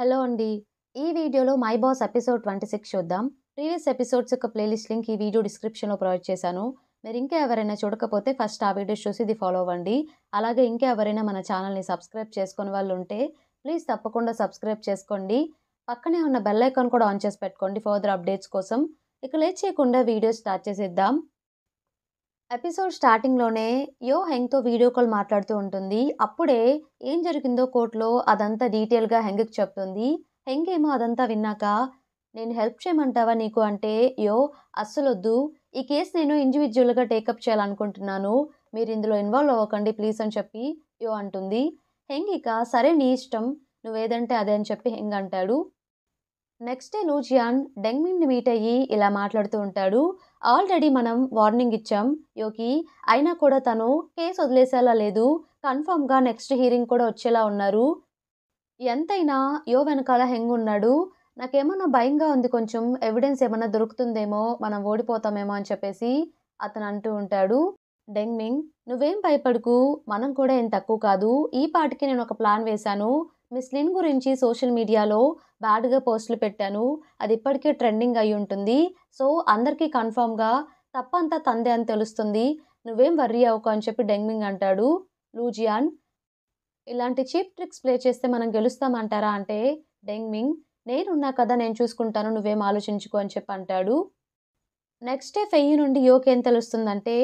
hello అండి ఈ వీడియోలో my boss episode twenty six చూద్దాం ప్రీవియస్ ఎపిసోడ్స్ యొక్క ప్లేలిస్ట్ లింక్ ఈ వీడియో డిస్క్రిప్షన్లో ప్రొవైడ్ చేశాను మీరు ఇంకా ఎవరైనా చూడకపోతే ఫస్ట్ ఆ వీడియోస్ చూసి ఇది ఫాలో అవ్వండి అలాగే ఇంకా ఎవరైనా మన ఛానల్ని సబ్స్క్రైబ్ చేసుకుని వాళ్ళు ఉంటే ప్లీజ్ తప్పకుండా సబ్స్క్రైబ్ చేసుకోండి పక్కనే ఉన్న బెల్ ఐకాన్ కూడా ఆన్ చేసి పెట్టుకోండి ఫర్దర్ అప్డేట్స్ కోసం ఇక లేట్ చేయకుండా వీడియో స్టార్ట్ చేసేద్దాం ఎపిసోడ్ స్టార్టింగ్లోనే యో హెంగ్తో వీడియో కాల్ మాట్లాడుతూ ఉంటుంది అప్పుడే ఏం జరిగిందో కోర్టులో అదంతా డీటెయిల్గా హెంగ్కి చెప్తుంది హెంగ్ ఏమో అదంతా విన్నాక నేను హెల్ప్ చేయమంటావా నీకు అంటే యో అస్సలొద్దు ఈ కేసు నేను ఇండివిజువల్గా టేకప్ చేయాలనుకుంటున్నాను మీరు ఇందులో ఇన్వాల్వ్ అవ్వకండి ప్లీజ్ అని చెప్పి యో అంటుంది హెంగ్ ఇక సరే నీ ఇష్టం నువ్వేదంటే అదే అని చెప్పి హెంగ్ అంటాడు next day Lujian Dengmin meet అయ్యి ఇలా మాట్లాడుతూ ఉంటాడు ఆల్రెడీ మనం వార్నింగ్ ఇచ్చాం యోకి అయినా కూడా తను కేసు వదిలేసేలా లేదు కన్ఫర్మ్గా నెక్స్ట్ హీరింగ్ కూడా వచ్చేలా ఉన్నారు ఎంతైనా యో వెనకాల హెంగ్ ఉన్నాడు నాకేమన్నా భయంగా ఉంది కొంచెం ఎవిడెన్స్ ఏమైనా దొరుకుతుందేమో మనం ఓడిపోతామేమో అని చెప్పేసి అతను అంటూ ఉంటాడు డెంగ్మింగ్ నువ్వేం భయపడుకు మనం కూడా ఏం తక్కువ కాదు ఈ పాటికి నేను ఒక ప్లాన్ వేశాను మిస్ లిన్ గురించి సోషల్ మీడియాలో బ్యాడ్గా పోస్టులు పెట్టాను అది ఇప్పటికే ట్రెండింగ్ అయి ఉంటుంది సో అందరికీ కన్ఫామ్గా తప్పంతా తందే అని తెలుస్తుంది నువ్వేం వర్రీ అవ్వకు అని చెప్పి డెంగ్మింగ్ అంటాడు లూజియాన్ ఇలాంటి చీప్ ట్రిక్స్ ప్లే చేస్తే మనం గెలుస్తామంటారా అంటే డెంగ్మింగ్ నేనున్నా కదా నేను చూసుకుంటాను నువ్వేం ఆలోచించుకో అని చెప్పి అంటాడు నెక్స్ట్ డే ఫెయ్యి నుండి యోక్ ఏం తెలుస్తుందంటే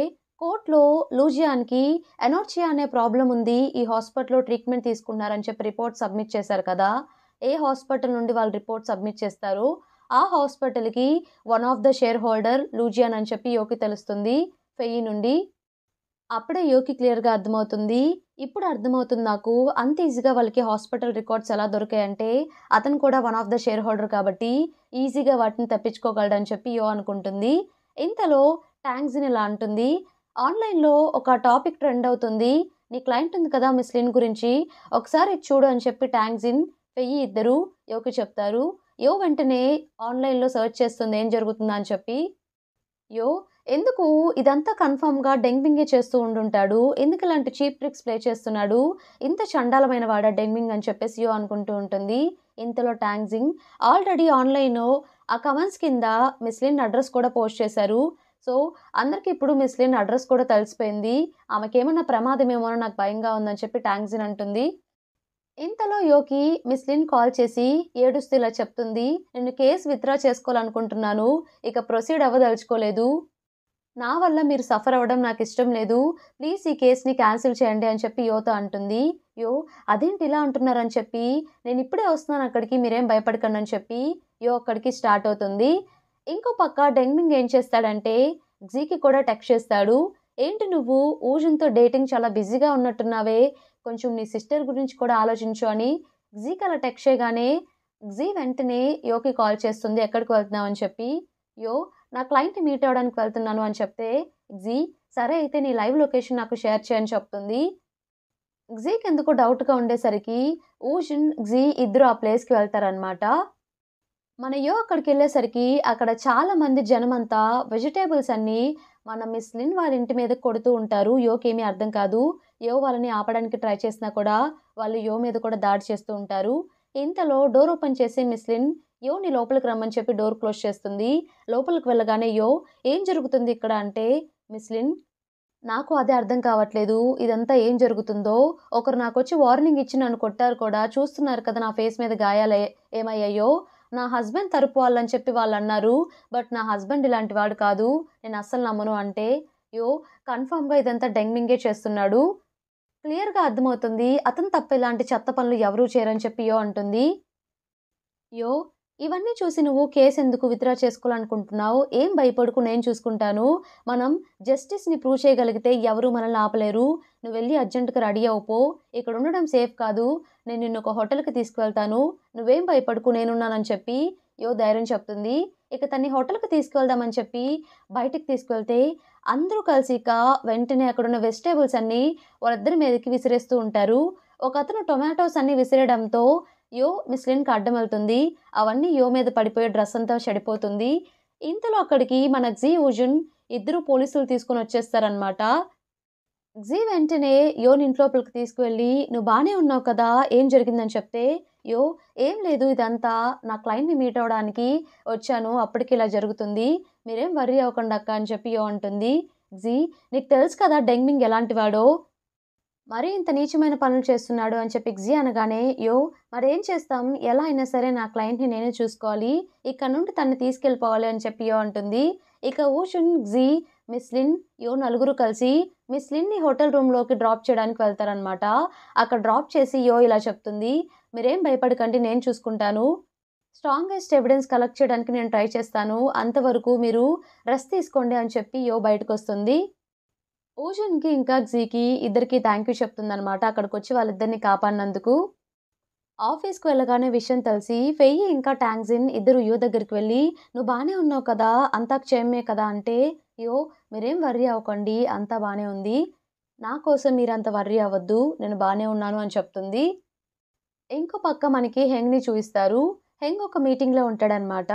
కోర్టులో లూజియాన్కి ఎనోర్చియా అనే ప్రాబ్లం ఉంది ఈ హాస్పిటల్లో ట్రీట్మెంట్ తీసుకున్నారని చెప్పి రిపోర్ట్ సబ్మిట్ చేశారు కదా ఏ హాస్పిటల్ నుండి వాళ్ళు రిపోర్ట్ సబ్మిట్ చేస్తారు ఆ హాస్పిటల్కి one of the shareholder Lujian అని చెప్పి యోకి తెలుస్తుంది ఫెయి నుండి అప్పుడే యోకి క్లియర్గా అర్థమవుతుంది ఇప్పుడు అర్థమవుతుంది నాకు అంత ఈజీగా వాళ్ళకి హాస్పిటల్ రికార్డ్స్ ఎలా దొరికాయంటే అతను కూడా one of the shareholder కాబట్టి ఈజీగా వాటిని తప్పించుకోగలడని చెప్పి యో అనుకుంటుంది ఇంతలో ట్యాంక్స్ని ఇలా అంటుంది ఆన్లైన్లో ఒక టాపిక్ ట్రెండ్ అవుతుంది నీ క్లయింట్ ఉంది కదా మిస్ లిన్ గురించి ఒకసారి చూడు అని చెప్పి ట్యాంక్జిన్ పెయ్యి ఇద్దరు యోకి చెప్తారు యో వెంటనే ఆన్లైన్లో సెర్చ్ చేస్తుంది ఏం జరుగుతుందా అని చెప్పి యో ఎందుకు ఇదంతా కన్ఫామ్గా డెంగ్మింగే చేస్తూ ఉండుంటాడు ఎందుకు ఇలాంటి చీప్ ట్రిక్స్ ప్లే చేస్తున్నాడు ఇంత చండాలమైన వాడా డెంగ్మింగ్ అని చెప్పేసి యో అనుకుంటూ ఉంటుంది ఇంతలో ట్యాంగ్జింగ్ ఆల్రెడీ ఆన్లైన్ ఆ కమెంట్స్ కింద మిస్లిన్ అడ్రస్ కూడా పోస్ట్ చేశారు సో అందరికీ ఇప్పుడు మిస్లిన్ అడ్రస్ కూడా తెలిసిపోయింది ఆమెకేమన్నా ప్రమాదమేమో నాకు భయంగా ఉందని చెప్పి ట్యాంగ్జిన్ అంటుంది ఇంతలో యోకి మిస్లిన్ కాల్ చేసి ఏడుస్తూ ఇలా చెప్తుంది నేను కేసు విత్డ్రా చేసుకోవాలనుకుంటున్నాను ఇక ప్రొసీడ్ అవ్వదలుచుకోలేదు నా వల్ల మీరు సఫర్ అవ్వడం నాకు ఇష్టం లేదు ప్లీజ్ ఈ కేసుని క్యాన్సిల్ చేయండి అని చెప్పి యోతో అంటుంది యో అదేంటి ఇలా అంటున్నారని చెప్పి నేను ఇప్పుడే వస్తున్నాను అక్కడికి మీరేం భయపడకండి అని చెప్పి యో అక్కడికి స్టార్ట్ అవుతుంది ఇంకో పక్క డెంగ్మింగ్ ఏం చేస్తాడంటే జీకి కూడా టెక్స్ట్ చేస్తాడు ఏంటి నువ్వు ఊజన్తో డేటింగ్ చాలా బిజీగా ఉన్నట్టున్నావే కొంచెం నీ సిస్టర్ గురించి కూడా ఆలోచించు అని జీ కల టెక్స్ చేయగానే జీ వెంటనే యోకి కాల్ చేస్తుంది ఎక్కడికి వెళ్తున్నావు అని చెప్పి యో నా క్లయింట్ మీట్ అవ్వడానికి వెళ్తున్నాను అని చెప్తే జీ సరే అయితే నీ లైవ్ లొకేషన్ నాకు షేర్ చేయని చెప్తుంది జీకి ఎందుకో డౌట్గా ఉండేసరికి ఊజన్ జీ ఇద్దరు ఆ ప్లేస్కి వెళ్తారనమాట మన యో అక్కడికి వెళ్ళేసరికి అక్కడ చాలామంది జనమంతా వెజిటేబుల్స్ అన్నీ మన మిస్లిన్ వాళ్ళ ఇంటి మీద కొడుతూ ఉంటారు యోకి ఏమీ అర్థం కాదు యో వాళ్ళని ఆపడానికి ట్రై చేసినా కూడా వాళ్ళు యో మీద కూడా దాడి చేస్తూ ఉంటారు ఇంతలో డోర్ ఓపెన్ చేసి మిస్లిన్ యోని లోపలికి రమ్మని చెప్పి డోర్ క్లోజ్ చేస్తుంది లోపలికి వెళ్ళగానే యో ఏం జరుగుతుంది ఇక్కడ అంటే మిస్లిన్ నాకు అదే అర్థం కావట్లేదు ఇదంతా ఏం జరుగుతుందో ఒకరు నాకు వచ్చి వార్నింగ్ ఇచ్చి నన్ను కొట్టారు కూడా చూస్తున్నారు కదా నా ఫేస్ మీద గాయాలు ఏమయ్యాయో నా హస్బెండ్ తరపు వాళ్ళని చెప్పి వాళ్ళు అన్నారు బట్ నా హస్బెండ్ ఇలాంటి వాడు కాదు నేను అస్సలు నమ్మను అంటే యో కన్ఫామ్గా ఇదంతా డెంగ్మింగే చేస్తున్నాడు క్లియర్గా అర్థమవుతుంది అతను తప్ప ఇలాంటి చెత్త పనులు ఎవరూ చేయరని చెప్పి యో అంటుంది యో ఇవన్నీ చూసి నువ్వు కేసు ఎందుకు విత్డ్రా చేసుకోవాలనుకుంటున్నావు ఏం భయపడుకు నేను చూసుకుంటాను మనం జస్టిస్ని ప్రూవ్ చేయగలిగితే ఎవరు మనల్ని ఆపలేరు నువ్వు వెళ్ళి అర్జెంటుగా రెడీ అవుపో ఇక్కడ ఉండడం సేఫ్ కాదు నేను నిన్ను ఒక హోటల్కి తీసుకువెళ్తాను నువ్వేం భయపడుకు నేనున్నానని చెప్పి యో ధైర్యం చెప్తుంది ఇక తన్ని హోటల్కి తీసుకువెళ్దామని చెప్పి బయటికి తీసుకువెళ్తే అందరూ కలిసి ఇక వెంటనే అక్కడున్న వెజిటేబుల్స్ అన్నీ వాళ్ళిద్దరి మీదకి విసిరేస్తూ ఉంటారు ఒక అతను టొమాటోస్ అన్నీ విసిరేయడంతో యో మిస్లిన్కి అడ్డం వెళ్తుంది అవన్నీ యో మీద పడిపోయే డ్రెస్ అంతా చెడిపోతుంది ఇంతలో అక్కడికి మన జీ ఉజున్ ఇద్దరు పోలీసులు తీసుకొని వచ్చేస్తారనమాట జీ వెంటనే యోని ఇంట్లోపలికి తీసుకువెళ్ళి నువ్వు బాగానే ఉన్నావు కదా ఏం జరిగిందని చెప్తే యో ఏం లేదు ఇదంతా నా క్లయింట్ని మీట్ అవ్వడానికి వచ్చాను అప్పటికి ఇలా జరుగుతుంది మీరేం వర్రీ అవ్వకుండా అక్క అని చెప్పి యో అంటుంది జీ నీకు తెలుసు కదా డెంగ్మింగ్ ఎలాంటివాడో మరీ ఇంత నీచమైన పనులు చేస్తున్నాడు అని చెప్పి ఎగ్జి అనగానే యో మరేం చేస్తాం ఎలా అయినా సరే నా క్లయింట్ని నేనే చూసుకోవాలి ఇక్కడ నుండి తను తీసుకెళ్ళిపోవాలి అని చెప్పి యో అంటుంది ఇక ఊషున్ మిస్ మిస్లిన్ యో నలుగురు కలిసి మిస్లిన్ని హోటల్ రూమ్లోకి డ్రాప్ చేయడానికి వెళ్తారనమాట అక్కడ డ్రాప్ చేసి యో ఇలా చెప్తుంది మీరేం భయపడకండి నేను చూసుకుంటాను స్ట్రాంగెస్ట్ ఎవిడెన్స్ కలెక్ట్ చేయడానికి నేను ట్రై చేస్తాను అంతవరకు మీరు రెస్ట్ తీసుకోండి అని చెప్పి యో బయటకు వస్తుంది ఓషన్కి ఇంకా జీకి ఇద్దరికి థ్యాంక్ యూ చెప్తుందనమాట అక్కడికి వచ్చి వాళ్ళిద్దరిని కాపాడినందుకు ఆఫీస్కి వెళ్ళగానే విషయం తెలిసి ఫెయ్యి ఇంకా ట్యాంగ్జిన్ ఇద్దరు యో దగ్గరికి వెళ్ళి నువ్వు బాగానే ఉన్నావు కదా అంతా క్షేమే కదా అంటే యో మీరేం వర్రీ అవ్వకండి అంతా బాగానే ఉంది నా కోసం మీరు అంత వర్రీ అవ్వద్దు నేను బాగానే ఉన్నాను అని చెప్తుంది ఇంకో పక్క మనకి హెంగ్ని చూపిస్తారు హెంగ్ ఒక మీటింగ్లో ఉంటాడనమాట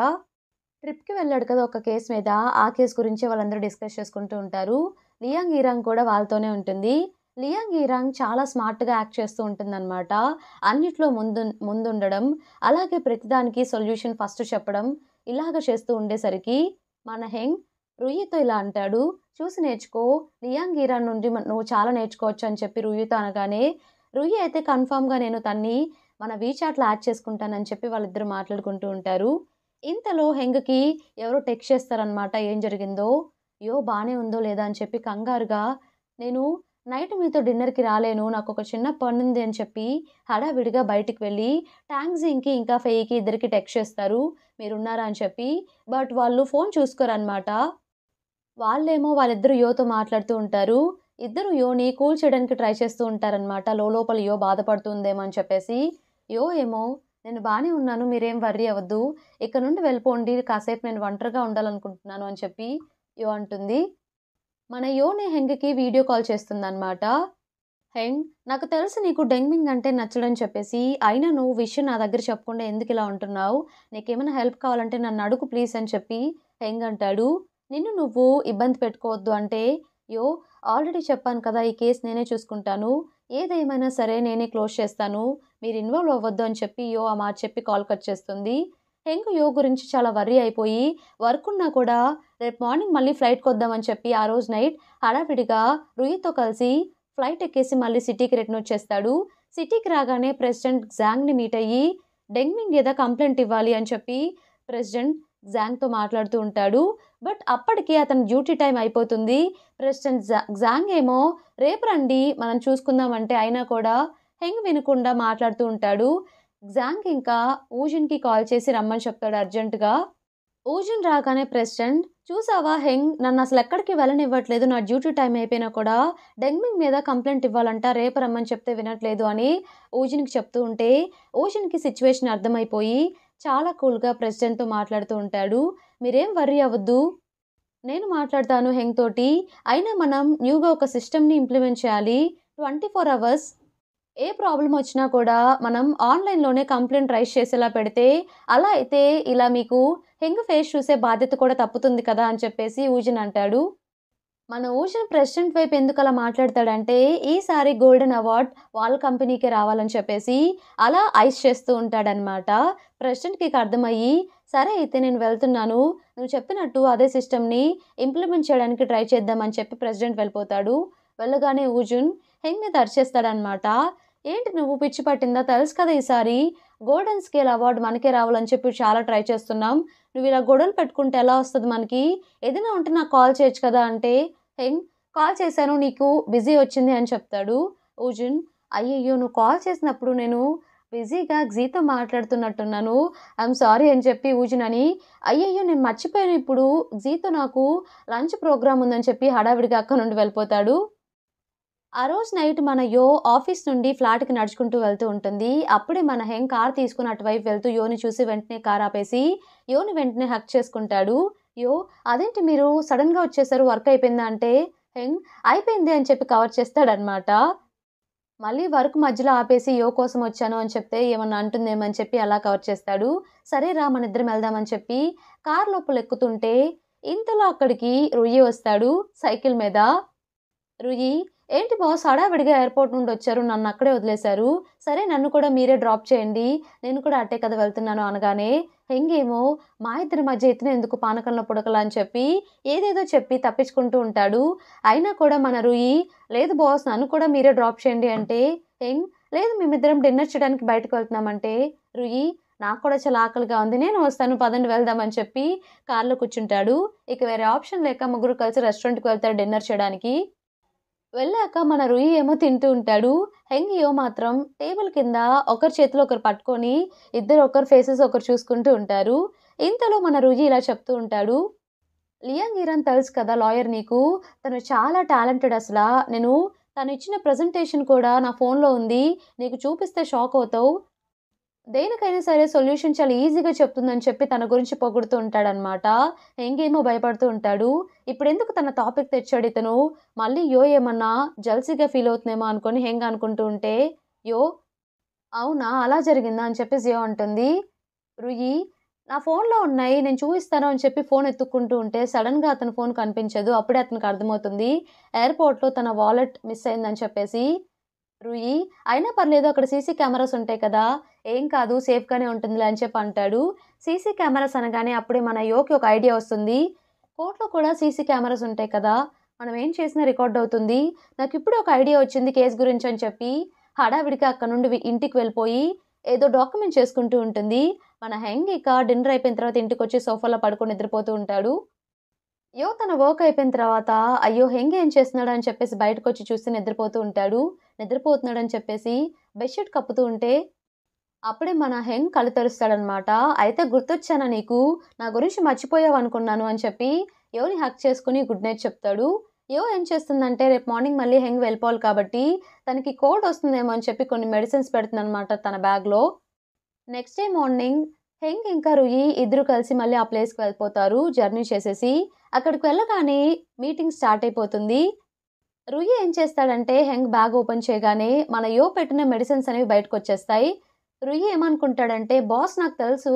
ట్రిప్కి వెళ్ళాడు కదా ఒక కేసు మీద ఆ కేసు గురించి వాళ్ళందరూ డిస్కస్ చేసుకుంటూ ఉంటారు లియాంగ్ ఈరాంగ్ కూడా వాళ్ళతోనే ఉంటుంది లియాంగ్ ఈరాంగ్ చాలా స్మార్ట్గా యాక్ట్ చేస్తూ అనమాట అన్నిట్లో ముందు ముందుండడం అలాగే ప్రతిదానికి సొల్యూషన్ ఫస్ట్ చెప్పడం ఇలాగ చేస్తూ ఉండేసరికి మన హెంగ్ రుయితో ఇలా అంటాడు చూసి నేర్చుకో లియాంగ్ ఈరాన్ నుండి నువ్వు చాలా నేర్చుకోవచ్చు అని చెప్పి రుయ్యతో అనగానే రుయ్య అయితే కన్ఫామ్గా నేను తన్ని మన వీచాట్లో యాడ్ చేసుకుంటానని చెప్పి వాళ్ళిద్దరు మాట్లాడుకుంటూ ఉంటారు ఇంతలో హెంగ్కి ఎవరో టెక్స్ట్ చేస్తారనమాట ఏం జరిగిందో అయ్యో బాగానే ఉందో లేదా అని చెప్పి కంగారుగా నేను నైట్ మీతో డిన్నర్కి రాలేను నాకు ఒక చిన్న పని ఉంది అని చెప్పి హడావిడిగా బయటికి వెళ్ళి ట్యాంక్జీకి ఇంకా ఫెయికి ఇద్దరికి టెక్స్ట్ చేస్తారు మీరున్నారా అని చెప్పి బట్ వాళ్ళు ఫోన్ చూసుకోరనమాట వాళ్ళేమో వాళ్ళిద్దరు యోతో మాట్లాడుతూ ఉంటారు ఇద్దరు యోని కూల్ చేయడానికి ట్రై చేస్తూ ఉంటారనమాట లోపల యో బాధపడుతుందేమో అని చెప్పేసి యో ఏమో నేను బాగానే ఉన్నాను మీరేం వర్రీ అవ్వద్దు ఇక్కడ నుండి వెళ్ళిపోండి కాసేపు నేను ఒంటరిగా ఉండాలనుకుంటున్నాను అని చెప్పి యో అంటుంది మన యోని హెంగ్కి వీడియో కాల్ చేస్తుందనమాట హెంగ్ నాకు తెలుసు నీకు డెంగ్మింగ్ అంటే నచ్చడని చెప్పేసి అయినా నువ్వు విషయం నా దగ్గర చెప్పకుండా ఎందుకు ఇలా ఉంటున్నావు నీకేమైనా హెల్ప్ కావాలంటే నన్ను అడుగు ప్లీజ్ అని చెప్పి హెంగ్ అంటాడు నిన్ను నువ్వు ఇబ్బంది పెట్టుకోవద్దు అంటే యో ఆల్రెడీ చెప్పాను కదా ఈ కేసు నేనే చూసుకుంటాను ఏదేమైనా సరే నేనే క్లోజ్ చేస్తాను మీరు ఇన్వాల్వ్ అవ్వద్దు అని చెప్పి యో ఆ మాట చెప్పి కాల్ కట్ చేస్తుంది హెంగ్ యో గురించి చాలా వర్రీ అయిపోయి వర్క్ ఉన్నా కూడా రేపు మార్నింగ్ మళ్ళీ ఫ్లైట్కి వద్దామని చెప్పి ఆ రోజు నైట్ హడావిడిగా రుయితో కలిసి ఫ్లైట్ ఎక్కేసి మళ్ళీ సిటీకి రిటర్న్ వచ్చేస్తాడు సిటీకి రాగానే ప్రెసిడెంట్ జాంగ్ని మీట్ అయ్యి డెంగ్మింగ్ మీద కంప్లైంట్ ఇవ్వాలి అని చెప్పి ప్రెసిడెంట్ జాంగ్తో మాట్లాడుతూ ఉంటాడు బట్ అప్పటికే అతని డ్యూటీ టైం అయిపోతుంది ప్రెసిడెంట్ జాంగ్ ఏమో రేపు రండి మనం చూసుకుందామంటే అయినా కూడా హెంగ్ వినకుండా మాట్లాడుతూ ఉంటాడు జాంగ్ ఇంకా ఊజిన్కి కాల్ చేసి రమ్మని చెప్తాడు అర్జెంటుగా ఊజిన్ రాగానే ప్రెసిడెంట్ చూసావా హెంగ్ నన్ను అసలు ఎక్కడికి వెళ్ళనివ్వట్లేదు నా డ్యూటీ టైం అయిపోయినా కూడా డెంగ్మింగ్ మీద కంప్లైంట్ ఇవ్వాలంట రేపు రమ్మని చెప్తే వినట్లేదు అని ఓజిన్కి చెప్తూ ఉంటే ఓజిన్కి సిచ్యువేషన్ అర్థమైపోయి చాలా కూల్గా ప్రెసిడెంట్తో మాట్లాడుతూ ఉంటాడు మీరేం వర్రీ అవ్వద్దు నేను మాట్లాడతాను హెంగ్ తోటి అయినా మనం న్యూగా ఒక సిస్టమ్ని ఇంప్లిమెంట్ చేయాలి ట్వంటీ ఫోర్ అవర్స్ ఏ ప్రాబ్లం వచ్చినా కూడా మనం ఆన్లైన్లోనే కంప్లైంట్ రైస్ చేసేలా పెడితే అలా అయితే ఇలా మీకు హెంగ్ ఫేస్ చూసే బాధ్యత కూడా తప్పుతుంది కదా అని చెప్పేసి ఊజన్ అంటాడు మన ఊజన్ ప్రెసిడెంట్ వైపు ఎందుకు అలా మాట్లాడతాడంటే ఈసారి గోల్డెన్ అవార్డ్ వాళ్ళ కంపెనీకే రావాలని చెప్పేసి అలా ఐస్ చేస్తూ ఉంటాడనమాట ప్రెసిడెంట్కి అర్థమయ్యి సరే అయితే నేను వెళ్తున్నాను నువ్వు చెప్పినట్టు అదే సిస్టమ్ని ఇంప్లిమెంట్ చేయడానికి ట్రై చేద్దామని చెప్పి ప్రెసిడెంట్ వెళ్ళిపోతాడు వెళ్ళగానే ఊజున్ హెంగ్ మీద అరిచేస్తాడనమాట ఏంటి నువ్వు పిచ్చి పట్టిందా తెలుసు కదా ఈసారి గోల్డెన్ స్కేల్ అవార్డు మనకే రావాలని చెప్పి చాలా ట్రై చేస్తున్నాం నువ్వు ఇలా గొడవలు పెట్టుకుంటే ఎలా వస్తుంది మనకి ఏదైనా ఉంటే నాకు కాల్ చేయొచ్చు కదా అంటే హెంగ్ కాల్ చేశాను నీకు బిజీ వచ్చింది అని చెప్తాడు ఊజున్ అయ్యయ్యో నువ్వు కాల్ చేసినప్పుడు నేను బిజీగా జీతో మాట్లాడుతున్నట్టున్నాను ఐఎమ్ సారీ అని చెప్పి అని అయ్యయ్యో నేను మర్చిపోయాను ఇప్పుడు జీతో నాకు లంచ్ ప్రోగ్రామ్ ఉందని చెప్పి హడావిడిగా అక్క నుండి వెళ్ళిపోతాడు ఆ రోజు నైట్ మన యో ఆఫీస్ నుండి ఫ్లాట్కి నడుచుకుంటూ వెళ్తూ ఉంటుంది అప్పుడే మన హెంగ్ కార్ తీసుకుని అటువైపు వెళ్తూ యోని చూసి వెంటనే కార్ ఆపేసి యోని వెంటనే హక్ చేసుకుంటాడు యో అదేంటి మీరు సడన్గా వచ్చేసారు వర్క్ అయిపోయిందా అంటే హెంగ్ అయిపోయింది అని చెప్పి కవర్ చేస్తాడనమాట మళ్ళీ వర్క్ మధ్యలో ఆపేసి యో కోసం వచ్చాను అని చెప్తే ఏమన్నా అంటుందేమని చెప్పి అలా కవర్ చేస్తాడు సరే రా మన ఇద్దరం వెళ్దామని చెప్పి కార్ లోపల ఎక్కుతుంటే ఇంతలో అక్కడికి రుయ్యి వస్తాడు సైకిల్ మీద రుయ్యి ఏంటి బాస్ హడావిడిగా ఎయిర్పోర్ట్ నుండి వచ్చారు నన్ను అక్కడే వదిలేశారు సరే నన్ను కూడా మీరే డ్రాప్ చేయండి నేను కూడా అట్టే కదా వెళ్తున్నాను అనగానే హెంగేమో మా ఇద్దరి మధ్య ఇతను ఎందుకు పానకంలో పుడకలా అని చెప్పి ఏదేదో చెప్పి తప్పించుకుంటూ ఉంటాడు అయినా కూడా మన రూయి లేదు బాస్ నన్ను కూడా మీరే డ్రాప్ చేయండి అంటే హెంగ్ లేదు మేమిద్దరం డిన్నర్ చేయడానికి బయటకు వెళ్తున్నామంటే రుయి నాకు కూడా చాలా ఆకలిగా ఉంది నేను వస్తాను పదండి వెళ్దామని చెప్పి కార్లో కూర్చుంటాడు ఇక వేరే ఆప్షన్ లేక ముగ్గురు కలిసి రెస్టారెంట్కి వెళ్తారు డిన్నర్ చేయడానికి వెళ్ళాక మన రుయి ఏమో తింటూ ఉంటాడు హెంగియో మాత్రం టేబుల్ కింద ఒకరి చేతిలో ఒకరు పట్టుకొని ఇద్దరు ఒకరు ఫేసెస్ ఒకరు చూసుకుంటూ ఉంటారు ఇంతలో మన రుజి ఇలా చెప్తూ ఉంటాడు లియాంగ్ ఇరాన్ తెలుసు కదా లాయర్ నీకు తను చాలా టాలెంటెడ్ అసలు నేను తను ఇచ్చిన ప్రజెంటేషన్ కూడా నా ఫోన్లో ఉంది నీకు చూపిస్తే షాక్ అవుతావు దేనికైనా సరే సొల్యూషన్ చాలా ఈజీగా చెప్తుందని చెప్పి తన గురించి పొగుడుతూ ఉంటాడనమాట ఇంకేమో భయపడుతూ ఉంటాడు ఇప్పుడు ఎందుకు తన టాపిక్ తెచ్చాడు ఇతను మళ్ళీ యో ఏమన్నా జల్సీగా ఫీల్ అవుతుందేమో అనుకొని హెంగ్ అనుకుంటూ ఉంటే యో అవునా అలా జరిగిందా అని చెప్పేసి యో అంటుంది రుయి నా ఫోన్లో ఉన్నాయి నేను చూపిస్తాను అని చెప్పి ఫోన్ ఎత్తుక్కుంటూ ఉంటే సడన్గా అతని ఫోన్ కనిపించదు అప్పుడే అతనికి అర్థమవుతుంది ఎయిర్పోర్ట్లో తన వాలెట్ మిస్ అయిందని చెప్పేసి రుయి అయినా పర్లేదు అక్కడ సీసీ కెమెరాస్ ఉంటాయి కదా ఏం కాదు సేఫ్గానే ఉంటుందిలే అని చెప్పి అంటాడు సీసీ కెమెరాస్ అనగానే అప్పుడే మన యోకి ఒక ఐడియా వస్తుంది కోర్టులో కూడా సీసీ కెమెరాస్ ఉంటాయి కదా మనం ఏం చేసినా రికార్డ్ అవుతుంది నాకు ఇప్పుడు ఒక ఐడియా వచ్చింది కేసు గురించి అని చెప్పి హడావిడిగా అక్కడ నుండి ఇంటికి వెళ్ళిపోయి ఏదో డాక్యుమెంట్ చేసుకుంటూ ఉంటుంది మన హెంగ్ ఇక డిన్నర్ అయిపోయిన తర్వాత ఇంటికి వచ్చి సోఫాలో పడుకొని నిద్రపోతూ ఉంటాడు యో తన వర్క్ అయిపోయిన తర్వాత అయ్యో హెంగ్ ఏం చేస్తున్నాడు అని చెప్పేసి బయటకు వచ్చి చూస్తే నిద్రపోతూ ఉంటాడు నిద్రపోతున్నాడని చెప్పేసి బెడ్షీట్ కప్పుతూ ఉంటే అప్పుడే మన హెంగ్ కళ్ళు తెరుస్తాడనమాట అయితే గుర్తొచ్చానా నీకు నా గురించి మర్చిపోయావు అనుకున్నాను అని చెప్పి యోని హక్ చేసుకుని గుడ్ నైట్ చెప్తాడు యో ఏం చేస్తుందంటే రేపు మార్నింగ్ మళ్ళీ హెంగ్ వెళ్ళిపోవాలి కాబట్టి తనకి కోల్డ్ వస్తుందేమో అని చెప్పి కొన్ని మెడిసిన్స్ పెడుతుందనమాట తన బ్యాగ్లో నెక్స్ట్ డే మార్నింగ్ హెంగ్ ఇంకా రుయి ఇద్దరు కలిసి మళ్ళీ ఆ ప్లేస్కి వెళ్ళిపోతారు జర్నీ చేసేసి అక్కడికి వెళ్ళగానే మీటింగ్ స్టార్ట్ అయిపోతుంది రుయి ఏం చేస్తాడంటే హెంగ్ బ్యాగ్ ఓపెన్ చేయగానే మన యో పెట్టిన మెడిసిన్స్ అనేవి బయటకు వచ్చేస్తాయి రుయి ఏమనుకుంటాడంటే బాస్ నాకు తెలుసు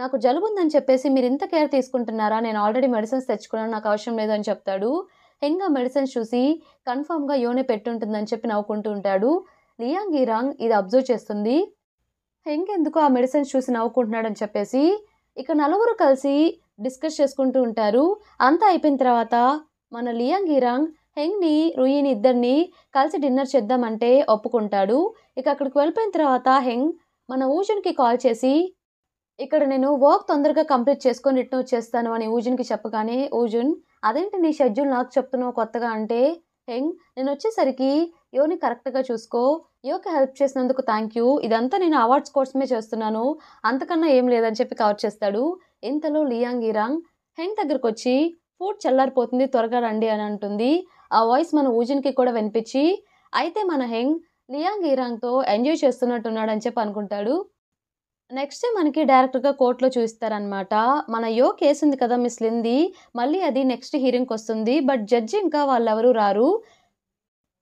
నాకు జలుబు ఉందని చెప్పేసి మీరు ఇంత కేర్ తీసుకుంటున్నారా నేను ఆల్రెడీ మెడిసిన్స్ తెచ్చుకున్నాను నాకు అవసరం లేదు అని చెప్తాడు హెంగ్ ఆ మెడిసిన్స్ చూసి కన్ఫామ్గా యోనే పెట్టుంటుందని చెప్పి నవ్వుకుంటూ ఉంటాడు లియాంగ్ ఈరాంగ్ ఇది అబ్జర్వ్ చేస్తుంది హెంగ్ ఎందుకు ఆ మెడిసిన్స్ చూసి నవ్వుకుంటున్నాడని చెప్పేసి ఇక నలుగురు కలిసి డిస్కస్ చేసుకుంటూ ఉంటారు అంతా అయిపోయిన తర్వాత మన లియాంగ్ ఈరాంగ్ హెంగ్ని రుయిని ఇద్దరిని కలిసి డిన్నర్ చేద్దామంటే ఒప్పుకుంటాడు ఇక అక్కడికి వెళ్ళిపోయిన తర్వాత హెంగ్ మన ఊజన్కి కాల్ చేసి ఇక్కడ నేను వర్క్ తొందరగా కంప్లీట్ చేసుకొని రిటర్న్ వచ్చేస్తాను అని ఊజన్కి చెప్పగానే ఊజున్ అదేంటి నీ షెడ్యూల్ నాకు చెప్తున్నావు కొత్తగా అంటే హెంగ్ నేను వచ్చేసరికి యోని కరెక్ట్గా చూసుకో యోకి హెల్ప్ చేసినందుకు థ్యాంక్ యూ ఇదంతా నేను అవార్డ్స్ కోసమే చేస్తున్నాను అంతకన్నా ఏం లేదని చెప్పి కవర్ చేస్తాడు ఇంతలో లియాంగ్ ఇరాంగ్ హెంగ్ దగ్గరకు వచ్చి ఫుడ్ చల్లారిపోతుంది త్వరగా రండి అని అంటుంది ఆ వాయిస్ మన ఊజన్కి కూడా వినిపించి అయితే మన హెంగ్ లియాంగ్ ఇరాంగ్తో ఎంజాయ్ చేస్తున్నట్టున్నాడు అని చెప్పి అనుకుంటాడు నెక్స్ట్ మనకి డైరెక్ట్గా కోర్టులో చూస్తారనమాట మన యో కేసు ఉంది కదా మిస్ లింది మళ్ళీ అది నెక్స్ట్ హీరింగ్కి వస్తుంది బట్ జడ్జి ఇంకా వాళ్ళెవరూ రారు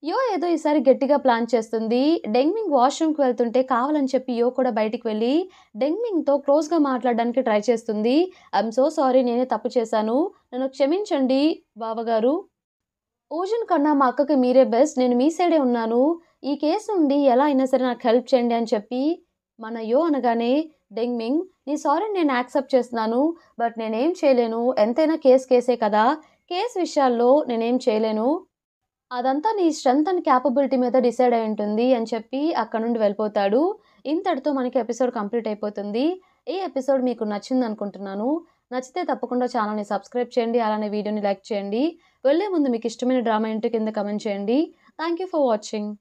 యో ఏదో ఈసారి గట్టిగా ప్లాన్ చేస్తుంది డెంగ్మింగ్ వాష్రూమ్కి వెళ్తుంటే కావాలని చెప్పి యో కూడా బయటికి వెళ్ళి డెంగ్మింగ్తో క్లోజ్గా మాట్లాడడానికి ట్రై చేస్తుంది ఐఎమ్ సో సారీ నేనే తప్పు చేశాను నన్ను క్షమించండి బావగారు ఓషన్ కన్నా మా అక్కకి మీరే బెస్ట్ నేను మీ సైడే ఉన్నాను ఈ కేసు నుండి ఎలా అయినా సరే నాకు హెల్ప్ చేయండి అని చెప్పి మన యో అనగానే డెంగ్ మింగ్ నీ సారీ నేను యాక్సెప్ట్ చేస్తున్నాను బట్ నేనేం చేయలేను ఎంతైనా కేసు కేసే కదా కేసు విషయాల్లో నేనేం చేయలేను అదంతా నీ స్ట్రెంగ్త్ అండ్ క్యాపబిలిటీ మీద డిసైడ్ అయి ఉంటుంది అని చెప్పి అక్కడ నుండి వెళ్ళిపోతాడు ఇంతటితో మనకి ఎపిసోడ్ కంప్లీట్ అయిపోతుంది ఈ ఎపిసోడ్ మీకు నచ్చింది అనుకుంటున్నాను నచ్చితే తప్పకుండా ఛానల్ని సబ్స్క్రైబ్ చేయండి అలానే వీడియోని లైక్ చేయండి వెళ్లే ముందు మీకు ఇష్టమైన డ్రామా ఏంటో కింద కమెంట్ చేయండి థ్యాంక్ యూ ఫర్ వాచింగ్